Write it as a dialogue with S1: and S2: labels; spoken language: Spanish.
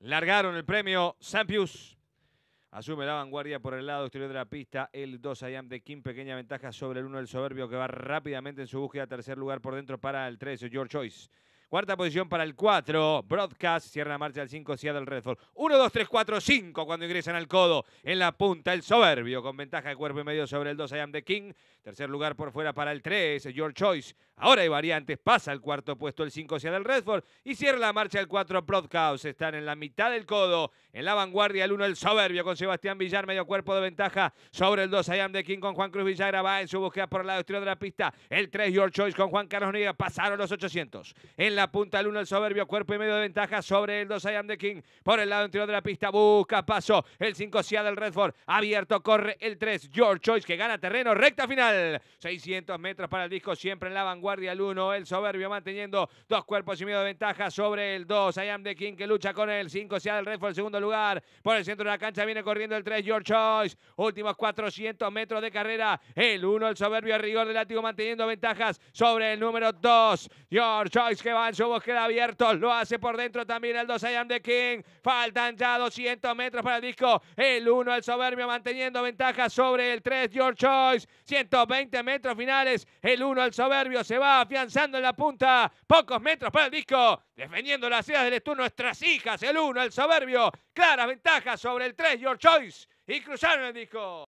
S1: Largaron el premio Sampius. Asume la vanguardia por el lado exterior de la pista. El 2 Ayam de Kim. Pequeña ventaja sobre el 1 del soberbio que va rápidamente en su búsqueda. Tercer lugar por dentro para el 3 George Choice. Cuarta posición para el 4. Broadcast. Cierra la marcha del 5. Seattle Redford. 1, 2, 3, 4, 5 cuando ingresan al codo. En la punta el soberbio con ventaja de cuerpo y medio sobre el 2. I am the King. Tercer lugar por fuera para el 3. Your Choice. Ahora hay variantes. Pasa al cuarto puesto el 5 Seattle Redford. Y cierra la marcha el 4. Broadcast. Están en la mitad del codo. En la vanguardia el 1 el soberbio con Sebastián Villar. Medio cuerpo de ventaja sobre el 2. I am the King con Juan Cruz Villagra. Va en su búsqueda por el lado exterior de la pista. El 3 Your Choice con Juan Carlos Niega. Pasaron los 800. En la punta el 1 el soberbio, cuerpo y medio de ventaja sobre el 2 I am the King. Por el lado interior de la pista busca paso. El 5 Seattle Redford. Abierto, corre el 3. Your Choice que gana terreno. Recta final. 600 metros para el disco. Siempre en la vanguardia el 1. El soberbio manteniendo dos cuerpos y medio de ventaja sobre el 2. I am the King que lucha con el 5 Seattle Redford. segundo lugar. Por el centro de la cancha viene corriendo el 3. Your Choice. Últimos 400 metros de carrera. El 1. El soberbio a rigor del látigo manteniendo ventajas sobre el número 2. Your Choice que va Falso queda abierto. Lo hace por dentro también el 2 I de King. Faltan ya 200 metros para el disco. El 1, el soberbio, manteniendo ventaja sobre el 3, Your Choice. 120 metros finales. El 1, el soberbio, se va afianzando en la punta. Pocos metros para el disco. Defendiendo las ideas del esturno, nuestras hijas. El 1, el soberbio. Claras ventajas sobre el 3, Your Choice. Y cruzaron el disco.